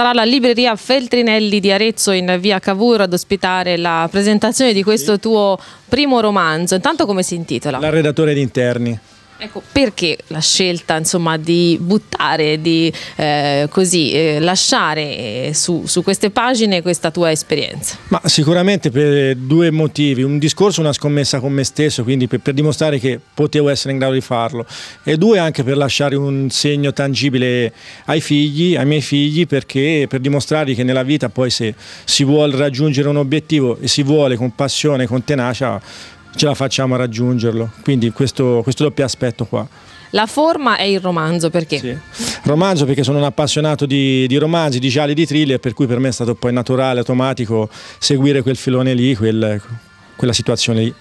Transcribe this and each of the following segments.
sarà la libreria Feltrinelli di Arezzo in via Cavour ad ospitare la presentazione di questo tuo primo romanzo. Intanto come si intitola? La redattore di interni. Ecco, perché la scelta insomma, di buttare, di eh, così, eh, lasciare eh, su, su, queste pagine questa tua esperienza? Ma sicuramente per due motivi, un discorso, una scommessa con me stesso, quindi per, per, dimostrare che potevo essere in grado di farlo e due anche per lasciare un segno tangibile ai figli, ai miei figli, perché per dimostrare che nella vita poi se si vuole raggiungere un obiettivo e si vuole con passione, con tenacia, ce la facciamo a raggiungerlo. Quindi questo, questo doppio aspetto qua. La forma è il romanzo, perché? Sì. Romanzo perché sono un appassionato di, di, romanzi, di gialli, di thriller, per cui per me è stato poi naturale, automatico seguire quel filone lì, quel, quella situazione lì.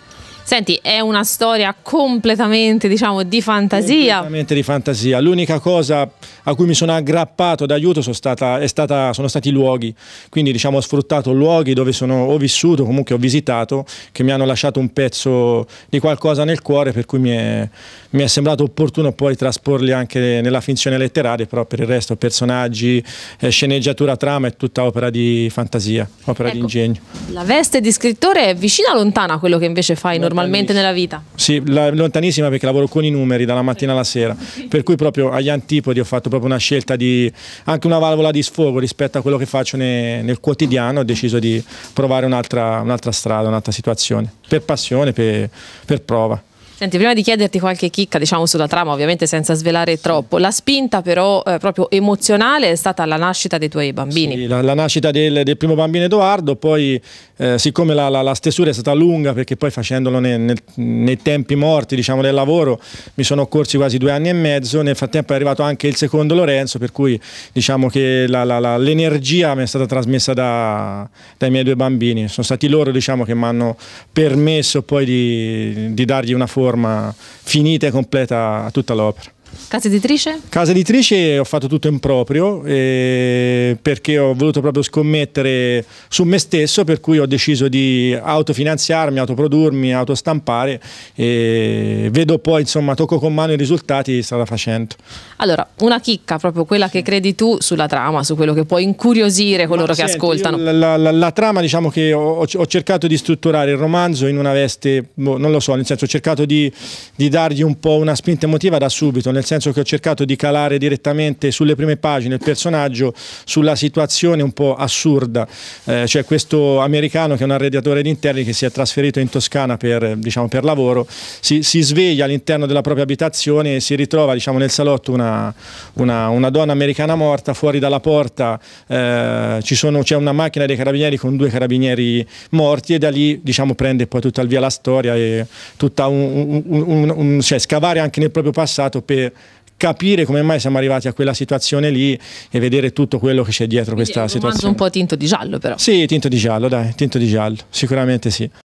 Senti, è una storia completamente diciamo di fantasia. Completamente di fantasia. L'unica cosa a cui mi sono aggrappato d'aiuto sono, stata, stata, sono stati i luoghi. Quindi diciamo ho sfruttato luoghi dove sono, ho vissuto, comunque ho visitato, che mi hanno lasciato un pezzo di qualcosa nel cuore per cui mi è, mi è sembrato opportuno poi trasporli anche nella finzione letteraria, però per il resto personaggi, eh, sceneggiatura, trama è tutta opera di fantasia, opera ecco, di ingegno. La veste di scrittore è vicina o lontana a quello che invece fai normalmente? normalmente nella vita? Sì, la, lontanissima perché lavoro con i numeri dalla mattina alla sera, per cui proprio agli antipodi ho fatto proprio una scelta di anche una valvola di sfogo rispetto a quello che faccio ne, nel quotidiano, ho deciso di provare un'altra un strada, un'altra situazione, per passione, per, per prova. Senti, prima di chiederti qualche chicca, diciamo sulla trama, ovviamente senza svelare troppo, la spinta però eh, proprio emozionale è stata la nascita dei tuoi bambini. Sì, la, la nascita del, del, primo bambino Edoardo, poi eh, siccome la, la, la, stesura è stata lunga, perché poi facendolo ne, ne, nei tempi morti diciamo, del lavoro, mi sono corsi quasi due anni e mezzo, nel frattempo è arrivato anche il secondo Lorenzo, per cui diciamo che l'energia mi è stata trasmessa da, dai miei due bambini, sono stati loro diciamo, che mi hanno permesso poi di, di dargli una forza forma finita e completa a tutta l'opera. Casa editrice? Casa editrice ho fatto tutto in proprio eh, perché ho voluto proprio scommettere su me stesso, per cui ho deciso di autofinanziarmi, autoprodurmi, autostampare e vedo poi, insomma, tocco con mano i risultati strada facendo. Allora, una chicca, proprio quella che credi tu sulla trama, su quello che può incuriosire coloro Ma, che senti, ascoltano. La, la, la, la, trama, diciamo che ho, ho, cercato di strutturare il romanzo in una veste, boh, non lo so, nel senso ho cercato di, di dargli un po' una spinta emotiva da subito, nel senso che ho cercato di calare direttamente sulle prime pagine il personaggio, sulla situazione un po' assurda, eh, cioè questo americano che è un arrediatore di interni che si è trasferito in Toscana per, diciamo, per lavoro, si, si sveglia all'interno della propria abitazione e si ritrova diciamo, nel salotto una, una, una, donna americana morta, fuori dalla porta eh, c'è una macchina dei carabinieri con due carabinieri morti e da lì diciamo, prende poi tutta il via la storia e tutta un, un, un, un cioè, scavare anche nel proprio passato per capire come mai siamo arrivati a quella situazione lì e vedere tutto quello che c'è dietro Quindi questa situazione. Un po' tinto di giallo però. Sì, tinto di giallo, dai, tinto di giallo, sicuramente sì.